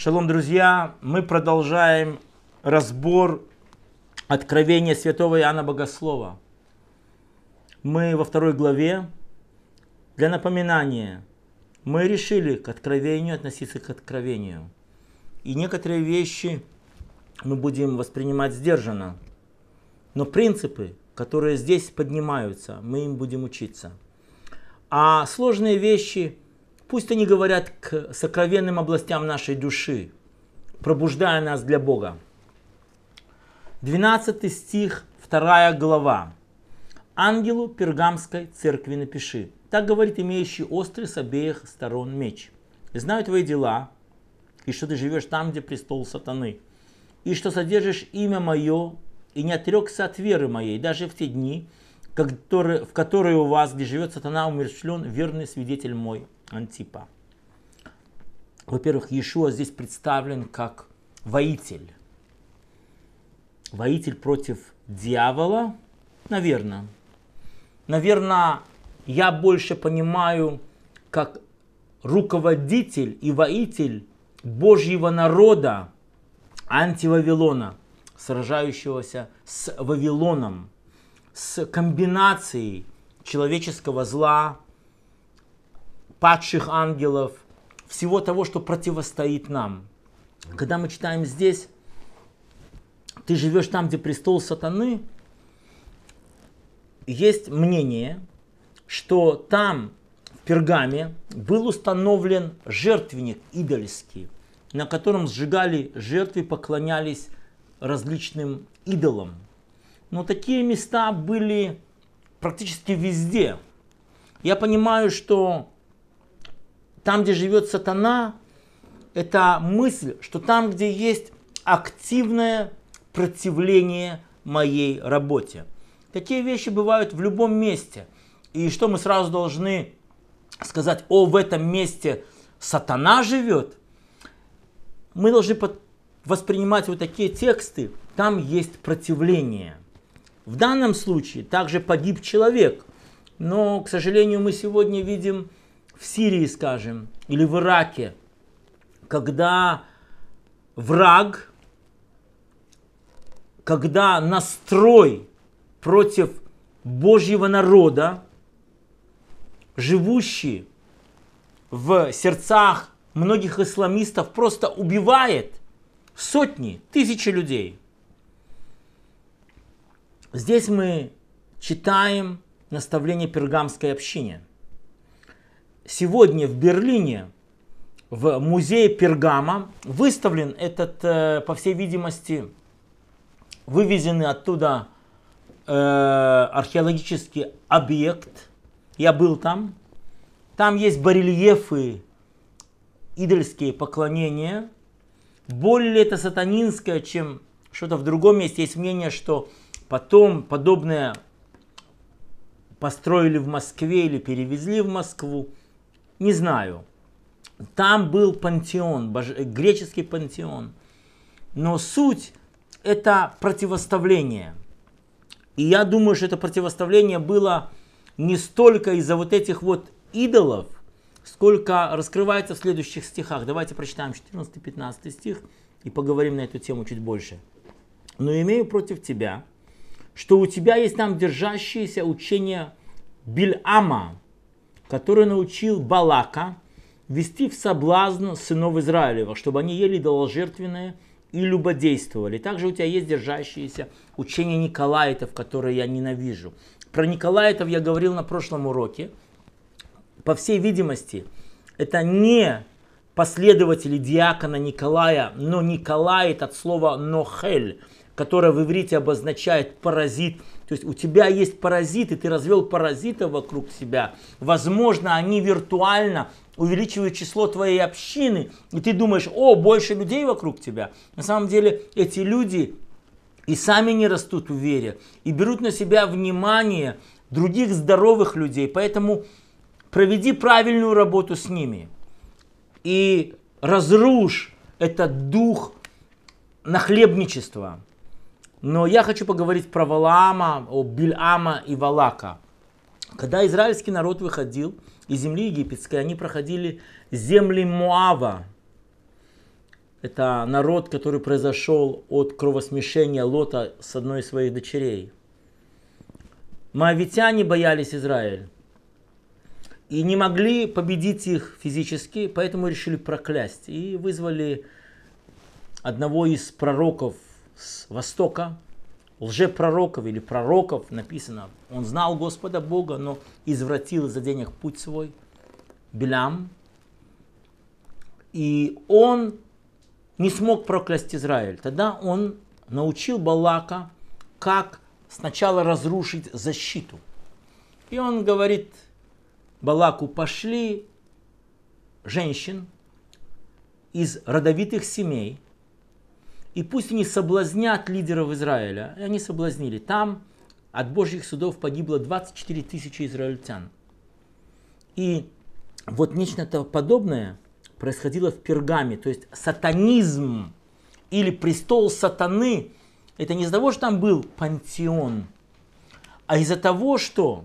Шалом, друзья! Мы продолжаем разбор откровения святого Иоанна Богослова. Мы во второй главе. Для напоминания, мы решили к откровению относиться к откровению. И некоторые вещи мы будем воспринимать сдержанно. Но принципы, которые здесь поднимаются, мы им будем учиться. А сложные вещи – Пусть они говорят к сокровенным областям нашей души, пробуждая нас для Бога. 12 стих, 2 глава. Ангелу Пергамской церкви напиши. Так говорит имеющий острый с обеих сторон меч. Знаю твои дела, и что ты живешь там, где престол сатаны, и что содержишь имя мое, и не отрекся от веры моей, даже в те дни, в которые у вас, где живет сатана, умерщвлен верный свидетель мой Антипа. Во-первых, Иешуа здесь представлен как воитель. Воитель против дьявола, наверное. Наверное, я больше понимаю, как руководитель и воитель Божьего народа, антивавилона, сражающегося с Вавилоном, с комбинацией человеческого зла падших ангелов, всего того, что противостоит нам. Когда мы читаем здесь, ты живешь там, где престол сатаны, есть мнение, что там, в Пергаме, был установлен жертвенник идольский, на котором сжигали жертвы, поклонялись различным идолам. Но такие места были практически везде. Я понимаю, что там, где живет сатана, это мысль, что там, где есть активное противление моей работе. Такие вещи бывают в любом месте. И что мы сразу должны сказать, о, в этом месте сатана живет, мы должны под... воспринимать вот такие тексты, там есть противление. В данном случае также погиб человек, но, к сожалению, мы сегодня видим в Сирии, скажем, или в Ираке, когда враг, когда настрой против Божьего народа, живущий в сердцах многих исламистов, просто убивает сотни, тысячи людей. Здесь мы читаем наставление пергамской общине – сегодня в Берлине в музее Пергама выставлен этот, э, по всей видимости, вывезены оттуда э, археологический объект. Я был там. Там есть барельефы, идольские поклонения. Более ли это сатанинское, чем что-то в другом месте? Есть мнение, что потом подобное построили в Москве или перевезли в Москву не знаю. Там был пантеон, боже, греческий пантеон. Но суть это противоставление. И я думаю, что это противоставление было не столько из-за вот этих вот идолов, сколько раскрывается в следующих стихах. Давайте прочитаем 14-15 стих и поговорим на эту тему чуть больше. «Но имею против тебя, что у тебя есть там держащееся учение Бильама, который научил Балака вести в соблазн сынов Израилева, чтобы они ели доложертвенное и любодействовали. Также у тебя есть держащиеся учения Николаитов, которые я ненавижу. Про Николаитов я говорил на прошлом уроке. По всей видимости, это не последователи диакона Николая, но Николаит от слова «нохель», которое в иврите обозначает паразит. То есть у тебя есть паразиты, ты развел паразита вокруг себя. Возможно, они виртуально увеличивают число твоей общины, и ты думаешь, о, больше людей вокруг тебя. На самом деле эти люди и сами не растут в вере, и берут на себя внимание других здоровых людей. Поэтому проведи правильную работу с ними и разрушь этот дух нахлебничества, но я хочу поговорить про Валаама, о Бильама и Валака. Когда израильский народ выходил из земли египетской, они проходили земли Муава. Это народ, который произошел от кровосмешения Лота с одной из своих дочерей. Моавитяне боялись Израиль и не могли победить их физически, поэтому решили проклясть и вызвали одного из пророков с востока, лжепророков или пророков, написано, он знал Господа Бога, но извратил из-за денег путь свой, Белям. И он не смог проклясть Израиль. Тогда он научил Балака, как сначала разрушить защиту. И он говорит Балаку, пошли женщин из родовитых семей – и пусть они соблазнят лидеров Израиля. И они соблазнили. Там от божьих судов погибло 24 тысячи израильтян. И вот нечто подобное происходило в Пергаме. То есть сатанизм или престол сатаны, это не из-за того, что там был пантеон, а из-за того, что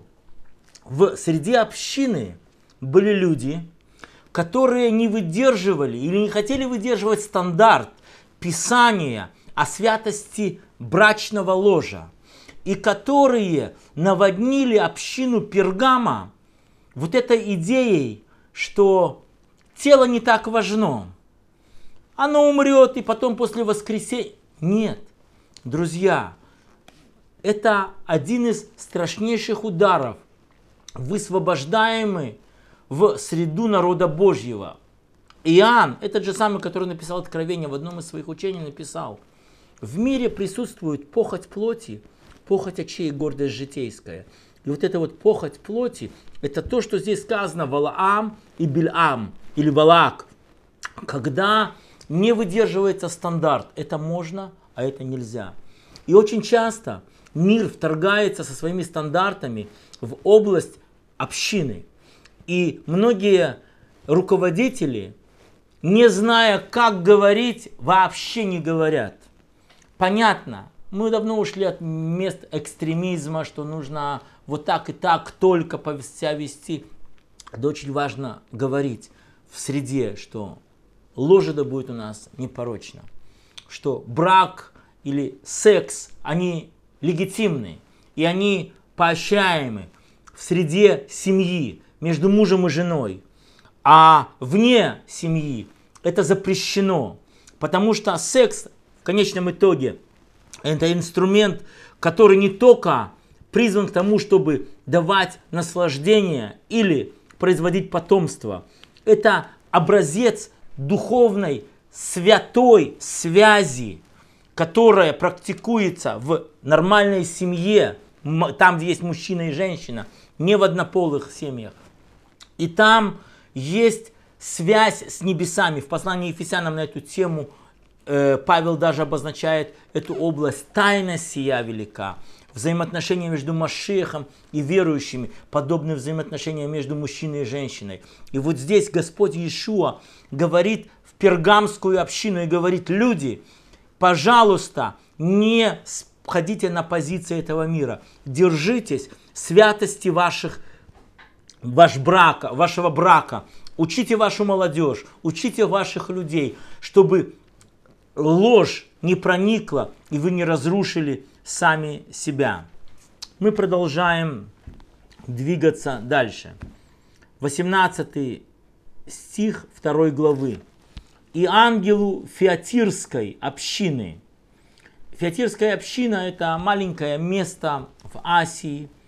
в среди общины были люди, которые не выдерживали или не хотели выдерживать стандарт – Писания о святости брачного ложа, и которые наводнили общину Пергама вот этой идеей, что тело не так важно, оно умрет и потом после воскресенья. Нет, друзья, это один из страшнейших ударов, высвобождаемый в среду народа Божьего – Иоанн, этот же самый, который написал Откровение, в одном из своих учений написал, в мире присутствует похоть плоти, похоть очей и гордость житейская. И вот эта вот похоть плоти, это то, что здесь сказано Валаам и Бильам, или Валак, Когда не выдерживается стандарт, это можно, а это нельзя. И очень часто мир вторгается со своими стандартами в область общины. И многие руководители, не зная, как говорить, вообще не говорят. Понятно, мы давно ушли от мест экстремизма, что нужно вот так и так только себя вести. Это очень важно говорить в среде, что ложа да будет у нас непорочна, что брак или секс, они легитимны, и они поощряемы в среде семьи, между мужем и женой. А вне семьи это запрещено. Потому что секс в конечном итоге это инструмент, который не только призван к тому, чтобы давать наслаждение или производить потомство. Это образец духовной святой связи, которая практикуется в нормальной семье, там, где есть мужчина и женщина, не в однополых семьях. И там есть связь с небесами. В послании Ефесянам на эту тему э, Павел даже обозначает эту область. Тайна сия велика. Взаимоотношения между Машехом и верующими, подобны взаимоотношения между мужчиной и женщиной. И вот здесь Господь Иешуа говорит в пергамскую общину и говорит, люди, пожалуйста, не входите на позиции этого мира, держитесь святости ваших, ваш брака, вашего брака, Учите вашу молодежь, учите ваших людей, чтобы ложь не проникла и вы не разрушили сами себя. Мы продолжаем двигаться дальше. 18 стих 2 главы. «И ангелу Фиатирской общины». Фиатирская община – это маленькое место в Асии –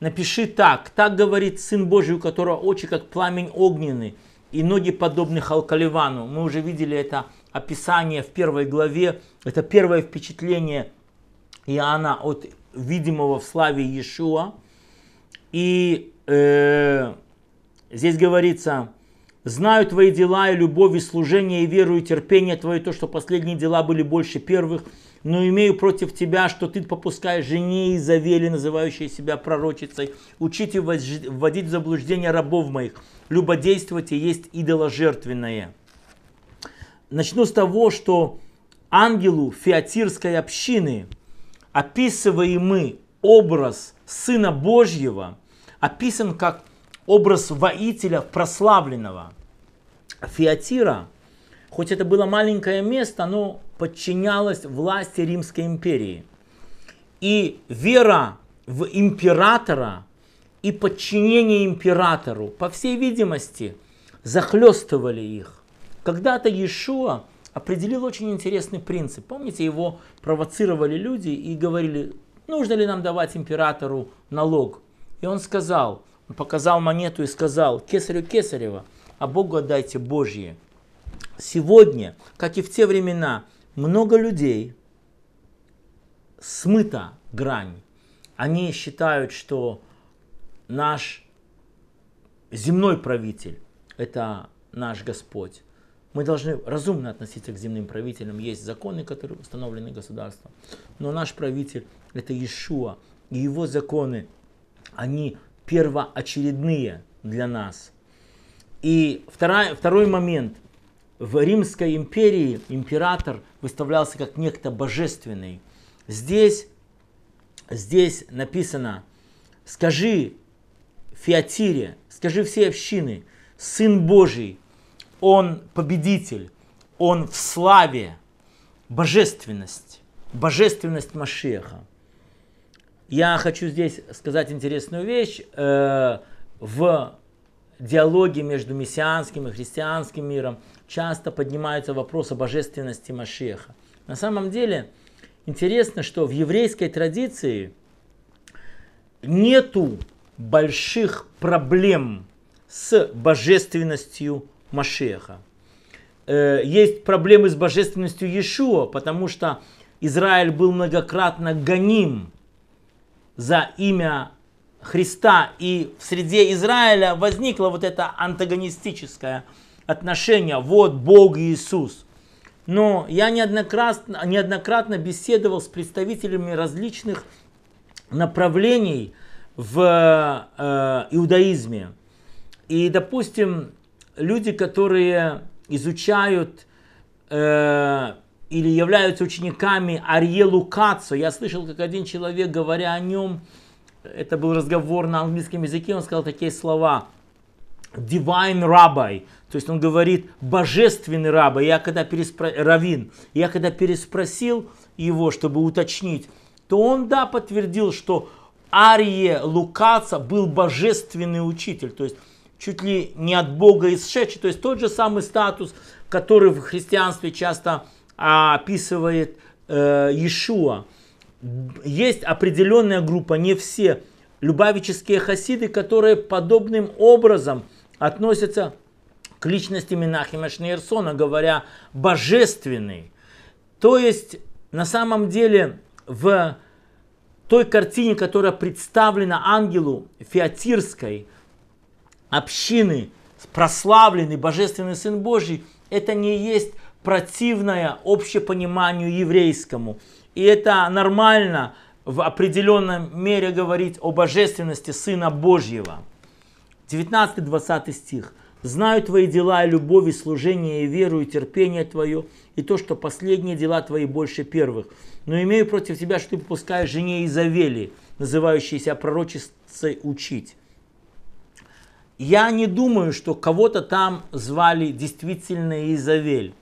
напиши так, так говорит Сын Божий, у которого очи как пламень огненный, и ноги подобны Халкаливану. Мы уже видели это описание в первой главе, это первое впечатление Иоанна от видимого в славе Иешуа. И э, здесь говорится, Знаю твои дела и любовь, и служение, и веру, и терпение твое, то, что последние дела были больше первых но имею против тебя, что ты попускаешь жене Изавели, называющей себя пророчицей, учить и вводить в заблуждение рабов моих, любодействовать и есть идоложертвенное. Начну с того, что ангелу фиатирской общины, описываемый образ Сына Божьего, описан как образ воителя прославленного. Фиатира – Хоть это было маленькое место, оно подчинялось власти Римской империи. И вера в императора и подчинение императору, по всей видимости, захлестывали их. Когда-то Иешуа определил очень интересный принцип. Помните, его провоцировали люди и говорили, нужно ли нам давать императору налог? И он сказал, он показал монету и сказал, кесарю кесарева, а Богу отдайте Божье сегодня, как и в те времена, много людей смыта грань. Они считают, что наш земной правитель – это наш Господь. Мы должны разумно относиться к земным правителям. Есть законы, которые установлены государством. Но наш правитель – это Иешуа. И его законы, они первоочередные для нас. И вторая, второй момент – в Римской империи император выставлялся как некто божественный. Здесь, здесь написано, скажи Фиатире, скажи все общины, Сын Божий, Он победитель, Он в славе, божественность, божественность Машеха. Я хочу здесь сказать интересную вещь. Э, в диалоге между мессианским и христианским миром часто поднимаются вопросы божественности Машеха. На самом деле, интересно, что в еврейской традиции нету больших проблем с божественностью Машеха. Э, есть проблемы с божественностью Иешуа, потому что Израиль был многократно гоним за имя Христа и в среде Израиля возникло вот это антагонистическое отношение. Вот Бог и Иисус. Но я неоднократно, неоднократно беседовал с представителями различных направлений в э, иудаизме. И, допустим, люди, которые изучают э, или являются учениками Арье Лукацо, я слышал, как один человек, говоря о нем, это был разговор на английском языке, он сказал такие слова. Divine Rabbi, то есть он говорит божественный раба. Я когда переспро... Равин, я когда переспросил его, чтобы уточнить, то он да подтвердил, что Арие Лукаца был божественный учитель, то есть чуть ли не от Бога исшедший, то есть тот же самый статус, который в христианстве часто описывает э, Иешуа есть определенная группа, не все, любавические хасиды, которые подобным образом относятся к личности Минахима Шнейерсона, говоря «божественный». То есть, на самом деле, в той картине, которая представлена ангелу фиатирской общины, прославленный Божественный Сын Божий, это не есть противное общепониманию еврейскому. И это нормально в определенном мере говорить о божественности Сына Божьего. 19-20 стих. «Знаю твои дела, и любовь, и служение, и веру, и терпение твое, и то, что последние дела твои больше первых. Но имею против тебя, что ты попускаешь жене Изавели, называющейся пророчицей учить». Я не думаю, что кого-то там звали действительно Изавель.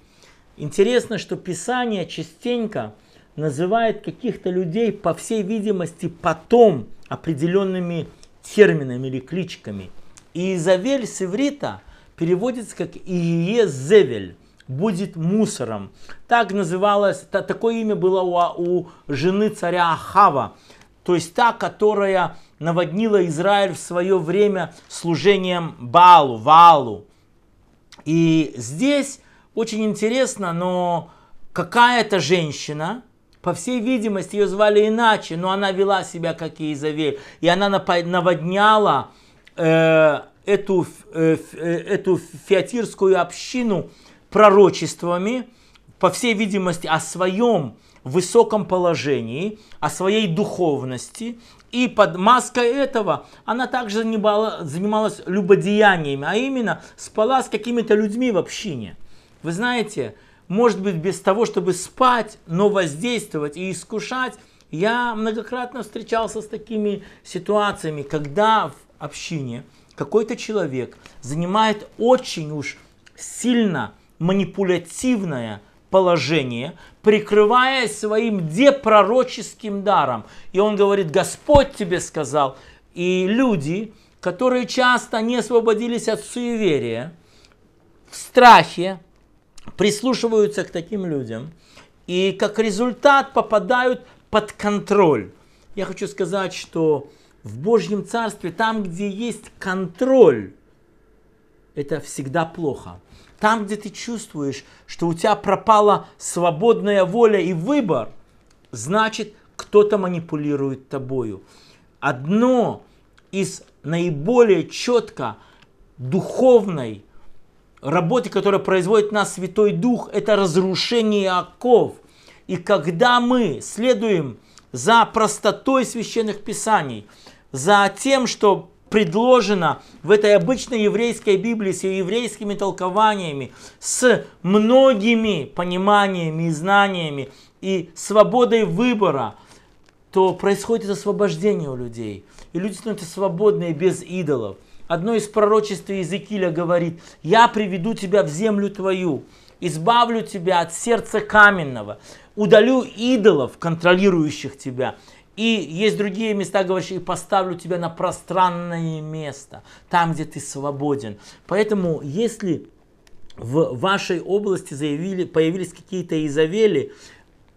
Интересно, что Писание частенько называет каких-то людей, по всей видимости, потом определенными терминами или кличками. И Изавель с иврита переводится как Иезевель, будет мусором. Так называлось, та, такое имя было у, а, у жены царя Ахава, то есть та, которая наводнила Израиль в свое время служением Балу, Валу. И здесь очень интересно, но какая-то женщина, по всей видимости, ее звали иначе, но она вела себя как Иезавель. И она наводняла э, эту, э, э, эту фиатирскую общину пророчествами, по всей видимости, о своем высоком положении, о своей духовности. И под маской этого она также занималась любодеяниями, а именно спала с какими-то людьми в общине. Вы знаете, может быть, без того, чтобы спать, но воздействовать и искушать. Я многократно встречался с такими ситуациями, когда в общине какой-то человек занимает очень уж сильно манипулятивное положение, прикрываясь своим депророческим даром. И он говорит, Господь тебе сказал. И люди, которые часто не освободились от суеверия, в страхе, прислушиваются к таким людям и как результат попадают под контроль. Я хочу сказать, что в Божьем Царстве, там, где есть контроль, это всегда плохо. Там, где ты чувствуешь, что у тебя пропала свободная воля и выбор, значит, кто-то манипулирует тобою. Одно из наиболее четко духовной работе, которую производит нас Святой Дух, это разрушение оков. И когда мы следуем за простотой священных писаний, за тем, что предложено в этой обычной еврейской Библии с ее еврейскими толкованиями, с многими пониманиями и знаниями и свободой выбора, то происходит освобождение у людей. И люди становятся свободны без идолов. Одно из пророчеств Иезекииля говорит, «Я приведу тебя в землю твою, избавлю тебя от сердца каменного, удалю идолов, контролирующих тебя, и есть другие места, говорящие, поставлю тебя на пространное место, там, где ты свободен. Поэтому, если в вашей области заявили, появились какие-то изавели,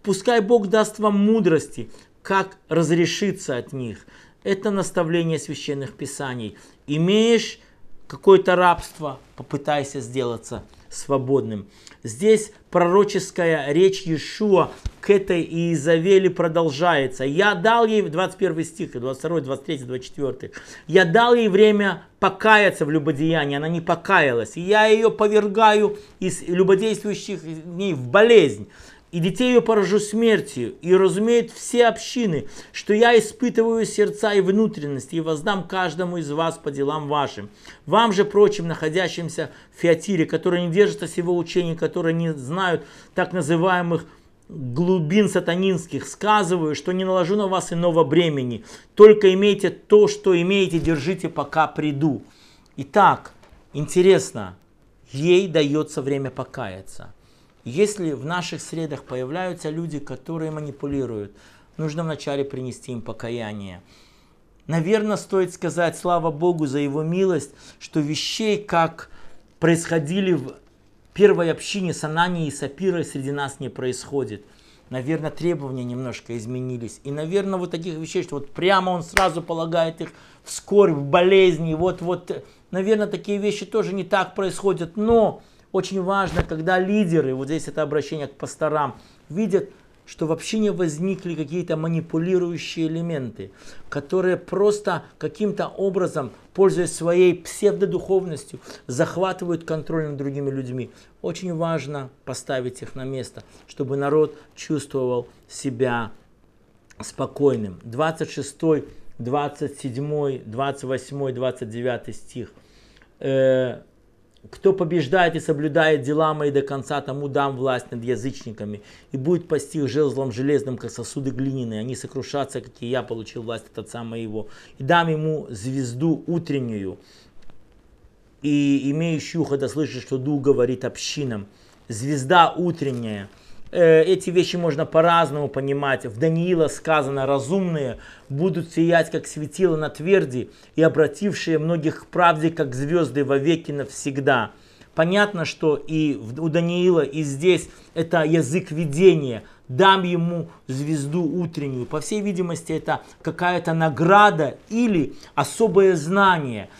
пускай Бог даст вам мудрости, как разрешиться от них – это наставление священных писаний. Имеешь какое-то рабство, попытайся сделаться свободным. Здесь пророческая речь Иешуа к этой Иезавели продолжается. Я дал ей, 21 стих, 22, 23, 24, я дал ей время покаяться в любодеянии, она не покаялась. я ее повергаю из любодействующих дней в болезнь и детей ее поражу смертью, и разумеют все общины, что я испытываю сердца и внутренности, и воздам каждому из вас по делам вашим. Вам же, прочим, находящимся в Фиатире, которые не держатся сего учения, которые не знают так называемых глубин сатанинских, сказываю, что не наложу на вас иного бремени, только имейте то, что имеете, держите, пока приду. Итак, интересно, ей дается время покаяться – если в наших средах появляются люди, которые манипулируют, нужно вначале принести им покаяние. Наверное, стоит сказать слава Богу за его милость, что вещей, как происходили в первой общине с Ананией и Сапирой, среди нас не происходит. Наверное, требования немножко изменились. И, наверное, вот таких вещей, что вот прямо он сразу полагает их в скорбь, в болезни, вот-вот. Наверное, такие вещи тоже не так происходят, но очень важно, когда лидеры, вот здесь это обращение к пасторам, видят, что вообще не возникли какие-то манипулирующие элементы, которые просто каким-то образом, пользуясь своей псевдодуховностью, захватывают контроль над другими людьми. Очень важно поставить их на место, чтобы народ чувствовал себя спокойным. 26, 27, 28, 29 стих. Э, кто побеждает и соблюдает дела мои до конца, тому дам власть над язычниками. И будет постиг жезлом железным, как сосуды глиняные. Они сокрушатся, как и я получил власть от отца моего. И дам ему звезду утреннюю. И имеющий ухо, да слышит, что дух говорит общинам. Звезда утренняя – Э, эти вещи можно по-разному понимать. В Даниила сказано, разумные будут сиять, как светило на тверди, и обратившие многих к правде, как звезды во веки навсегда. Понятно, что и у Даниила, и здесь это язык видения. Дам ему звезду утреннюю. По всей видимости, это какая-то награда или особое знание.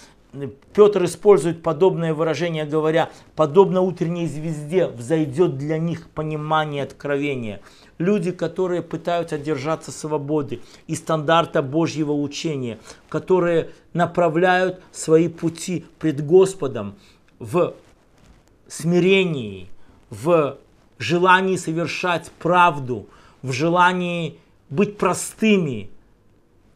Петр использует подобное выражение, говоря, подобно утренней звезде взойдет для них понимание откровения. Люди, которые пытаются держаться свободы и стандарта Божьего учения, которые направляют свои пути пред Господом в смирении, в желании совершать правду, в желании быть простыми,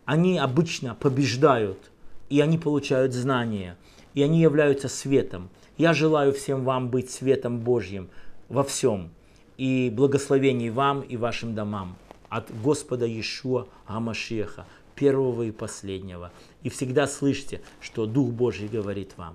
они обычно побеждают и они получают знания, и они являются светом. Я желаю всем вам быть светом Божьим во всем, и благословений вам и вашим домам от Господа Иешуа Гамашеха, первого и последнего. И всегда слышите, что Дух Божий говорит вам.